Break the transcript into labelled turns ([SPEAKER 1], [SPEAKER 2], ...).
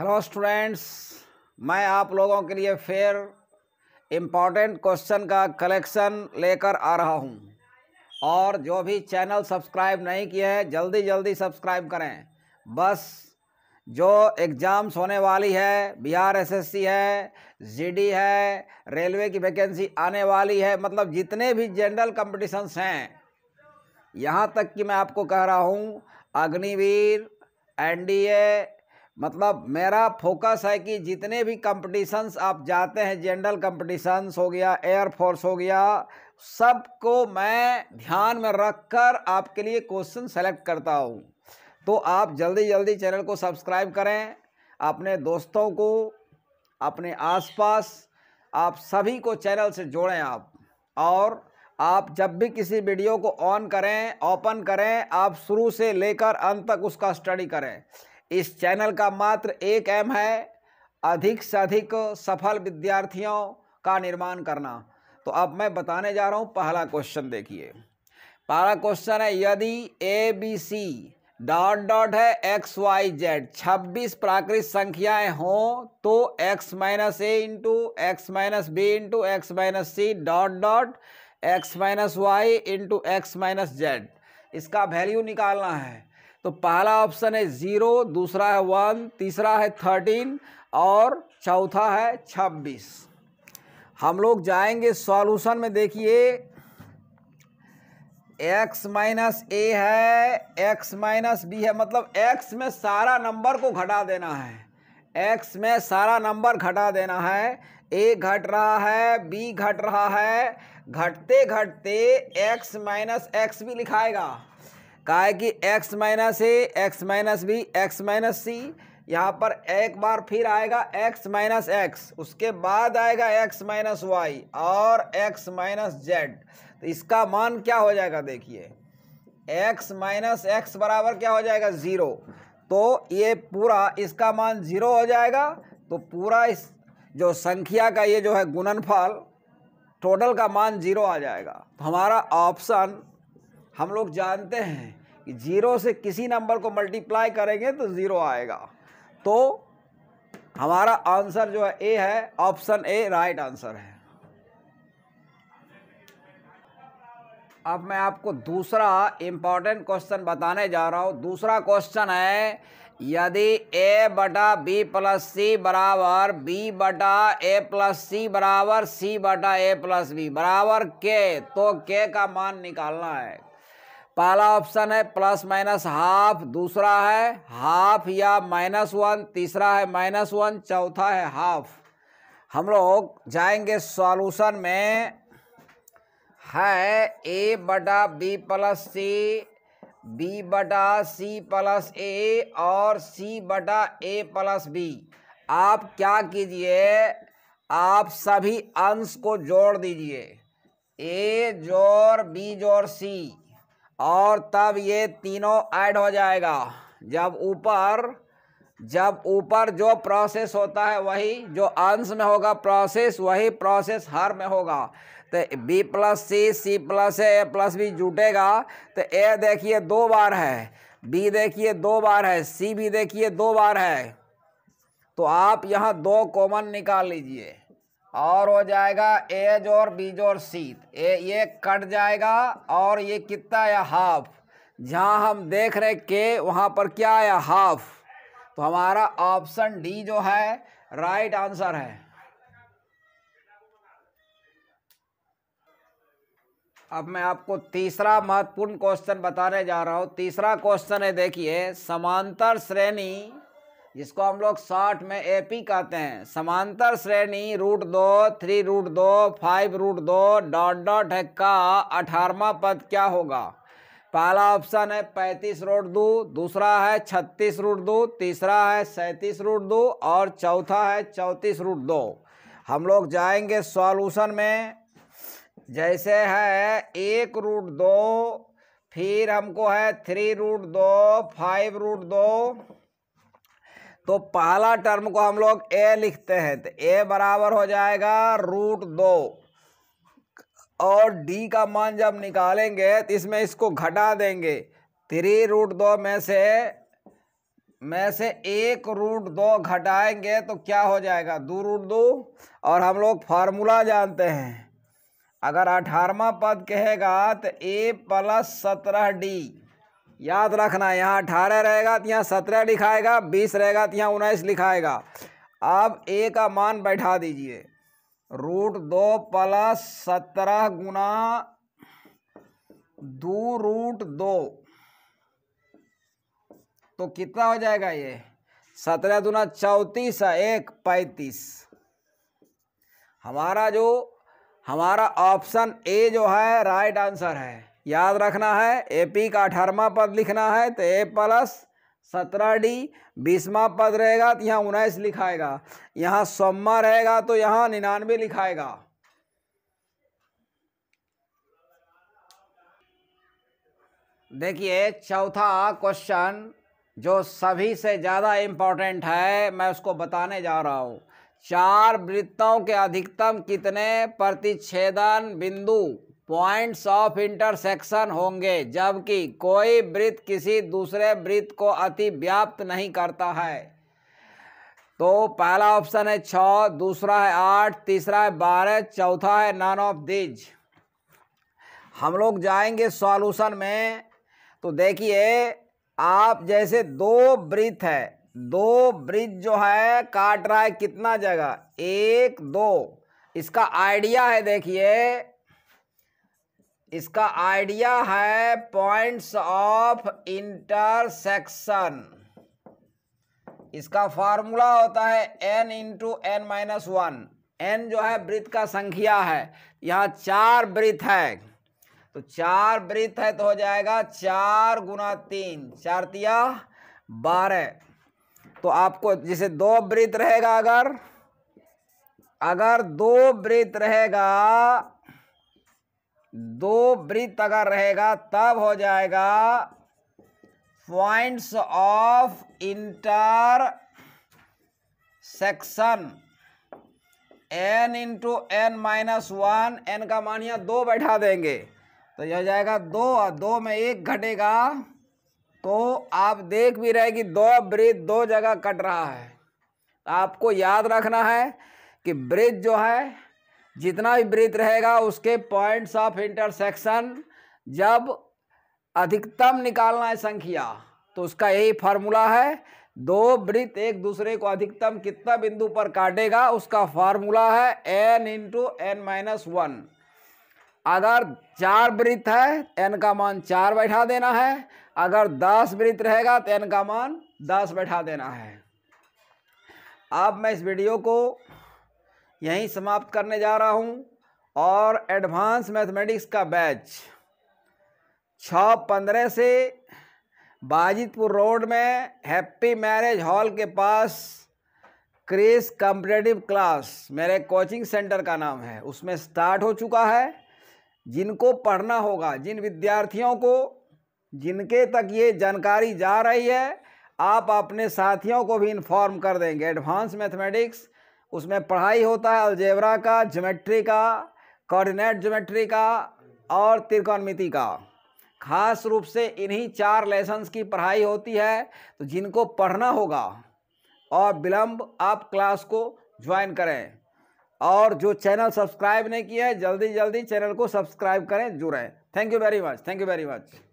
[SPEAKER 1] hello students मैं आप लोगों के लिए फिर इम्पॉर्टेंट क्वेश्चन का कलेक्शन लेकर आ रहा हूँ और जो भी चैनल सब्सक्राइब नहीं किए हैं जल्दी जल्दी सब्सक्राइब करें बस जो एग्ज़ाम्स होने वाली है बिहार एसएससी है जीडी है रेलवे की वैकेंसी आने वाली है मतलब जितने भी जनरल कम्पटिशन्स हैं यहाँ तक कि मैं आपको कह रहा हूँ अग्निवीर एनडीए मतलब मेरा फोकस है कि जितने भी कंपटिशन्स आप जाते हैं जनरल कंपटिशन्स हो गया एयरफोर्स हो गया सबको मैं ध्यान में रखकर आपके लिए क्वेश्चन सेलेक्ट करता हूँ तो आप जल्दी जल्दी चैनल को सब्सक्राइब करें अपने दोस्तों को अपने आसपास आप सभी को चैनल से जोड़ें आप और आप जब भी किसी वीडियो को ऑन करें ओपन करें आप शुरू से लेकर अंत तक उसका स्टडी करें इस चैनल का मात्र एक एम है अधिक से अधिक सफल विद्यार्थियों का निर्माण करना तो अब मैं बताने जा रहा हूँ पहला क्वेश्चन देखिए पहला क्वेश्चन है यदि A B C dot dot है एक्स वाई जेड छब्बीस प्राकृत संख्याएं हों तो X minus A into X minus B into X minus C dot dot X minus Y into X minus Z इसका वैल्यू निकालना है तो पहला ऑप्शन है ज़ीरो दूसरा है वन तीसरा है थर्टीन और चौथा है छब्बीस हम लोग जाएंगे सॉल्यूशन में देखिए एक्स माइनस ए है एक्स माइनस बी है मतलब एक्स में सारा नंबर को घटा देना है एक्स में सारा नंबर घटा देना है ए घट रहा है बी घट रहा है घटते घटते एक्स माइनस एक्स भी लिखाएगा कहा है कि X minus A X minus B X minus C यहाँ पर एक बार फिर आएगा x माइनस एक्स उसके बाद आएगा x माइनस वाई और x माइनस जेड तो इसका मान क्या हो जाएगा देखिए x माइनस एक्स बराबर क्या हो जाएगा ज़ीरो तो ये पूरा इसका मान ज़ीरो हो जाएगा तो पूरा इस जो संख्या का ये जो है गुणनफल टोटल का मान ज़ीरो आ जाएगा तो हमारा ऑप्शन हम लोग जानते हैं कि ज़ीरो से किसी नंबर को मल्टीप्लाई करेंगे तो ज़ीरो आएगा तो हमारा आंसर जो है ए है ऑप्शन ए राइट आंसर है अब मैं आपको दूसरा इम्पॉर्टेंट क्वेश्चन बताने जा रहा हूँ दूसरा क्वेश्चन है यदि ए बटा बी प्लस सी बराबर बी बटा ए प्लस सी बराबर सी बटा ए प्लस बी बराबर के तो के का मान निकालना है पहला ऑप्शन है प्लस माइनस हाफ दूसरा है हाफ या माइनस वन तीसरा है माइनस वन चौथा है हाफ हम लोग जाएंगे सॉल्यूशन में है ए बटा बी प्लस सी बी बटा सी प्लस ए और सी बटा ए प्लस बी आप क्या कीजिए आप सभी अंश को जोड़ दीजिए ए जोड़ बी जोर सी और तब ये तीनों ऐड हो जाएगा जब ऊपर जब ऊपर जो प्रोसेस होता है वही जो अंश में होगा प्रोसेस वही प्रोसेस हर में होगा तो B plus C C plus A plus B जुटेगा तो ए देखिए दो बार है बी देखिए दो बार है सी भी देखिए दो बार है तो आप यहाँ दो कॉमन निकाल लीजिए और हो जाएगा एज और बीज और सीत ए ये कट जाएगा और ये कितना आया हाफ जहाँ हम देख रहे के वहाँ पर क्या आया हाफ तो हमारा ऑप्शन डी जो है राइट आंसर है अब मैं आपको तीसरा महत्वपूर्ण क्वेश्चन बताने जा रहा हूँ तीसरा क्वेश्चन है देखिए समांतर श्रेणी जिसको हम लोग शॉर्ट में ए पी कहते हैं समांतर श्रेणी रूट दो थ्री रूट दो फाइव रूट दो डॉट डॉट है का अठारवा पद क्या होगा पहला ऑप्शन है पैंतीस रूट दो दूसरा है छत्तीस रूट दो तीसरा है सैंतीस रूट दो और चौथा है चौंतीस रूट दो हम लोग जाएंगे सॉल्यूशन में जैसे है एक रूट दो फिर हमको है थ्री रूट दो फाइव रूट दो तो पहला टर्म को हम लोग ए लिखते हैं तो ए बराबर हो जाएगा रूट दो और डी का मान जब निकालेंगे तो इसमें इसको घटा देंगे थ्री रूट दो में से में से एक रूट दो घटाएंगे तो क्या हो जाएगा दो रूट दो और हम लोग फार्मूला जानते हैं अगर अठारवा पद कहेगा तो ए प्लस सत्रह डी याद रखना यहाँ अठारह रहेगा तो यहाँ सत्रह लिखाएगा बीस रहेगा तो यहाँ उन्नीस लिखाएगा अब ए का मान बैठा दीजिए रूट दो प्लस सत्रह गुना दो रूट दो तो कितना हो जाएगा ये सत्रह दुना चौंतीस एक पैंतीस हमारा जो हमारा ऑप्शन ए जो है राइट आंसर है याद रखना है ए पी का अठारहवा पद लिखना है तो ए प्लस सत्रह डी बीसवा पद रहेगा तो यहाँ उन्नीस लिखाएगा यहाँ सोमा रहेगा तो यहाँ निन्यानवे लिखाएगा देखिए चौथा क्वेश्चन जो सभी से ज़्यादा इम्पोर्टेंट है मैं उसको बताने जा रहा हूँ चार वृत्तों के अधिकतम कितने प्रतिच्छेदन बिंदु पॉइंट्स ऑफ इंटरसेक्शन होंगे जबकि कोई वृत्त किसी दूसरे वृत्त को अति व्याप्त नहीं करता है तो पहला ऑप्शन है छ दूसरा है आठ तीसरा है बारह चौथा है नन ऑफ दिज हम लोग जाएंगे सॉल्यूशन में तो देखिए आप जैसे दो वृत्त है दो ब्रिज जो है काट रहा है कितना जगह एक दो इसका आइडिया है देखिए इसका आइडिया है पॉइंट्स ऑफ इंटरसेक्शन इसका फार्मूला होता है N into N minus one N जो है वृत्त का संख्या है यहाँ चार वृत्त है तो चार वृत्त है तो हो जाएगा चार गुना तीन चार तिया बारह तो आपको जैसे दो वृत्त रहेगा अगर अगर दो वृत्त रहेगा दो वृत्त अगर रहेगा तब हो जाएगा points of intersection N into N minus one N का मान यहाँ दो बैठा देंगे तो यह हो जाएगा दो और दो में एक घटेगा तो आप देख भी रहे कि दो ब्रिज दो जगह कट रहा है आपको याद रखना है कि ब्रिज जो है जितना भी वृत्त रहेगा उसके पॉइंट्स ऑफ इंटरसेक्शन जब अधिकतम निकालना है संख्या तो उसका यही फार्मूला है दो वृत्त एक दूसरे को अधिकतम कितना बिंदु पर काटेगा उसका फार्मूला है N into N minus one अगर चार वृत्त है एन का मान चार बैठा देना है अगर दस वृत्त रहेगा तो एन का मान दस बैठा देना है अब मैं इस वीडियो को यहीं समाप्त करने जा रहा हूँ और एडवांस मैथमेटिक्स का बैच छः पंद्रह से बाजितपुर रोड में हैप्पी मैरिज हॉल के पास क्रेस कम्पटेटिव क्लास मेरे कोचिंग सेंटर का नाम है उसमें स्टार्ट हो चुका है जिनको पढ़ना होगा जिन विद्यार्थियों को जिनके तक ये जानकारी जा रही है आप अपने साथियों को भी इन्फॉर्म कर देंगे एडवांस मैथमेटिक्स उसमें पढ़ाई होता है अलजेबरा का ज्योमेट्री का कोऑर्डिनेट ज्योमेट्री का और त्रिकोणमिति का खास रूप से इन्हीं चार लेसन्स की पढ़ाई होती है तो जिनको पढ़ना होगा और विलम्ब आप क्लास को ज्वाइन करें और जो चैनल सब्सक्राइब नहीं किया है जल्दी जल्दी चैनल को सब्सक्राइब करें जुड़ें thank you very much thank you very much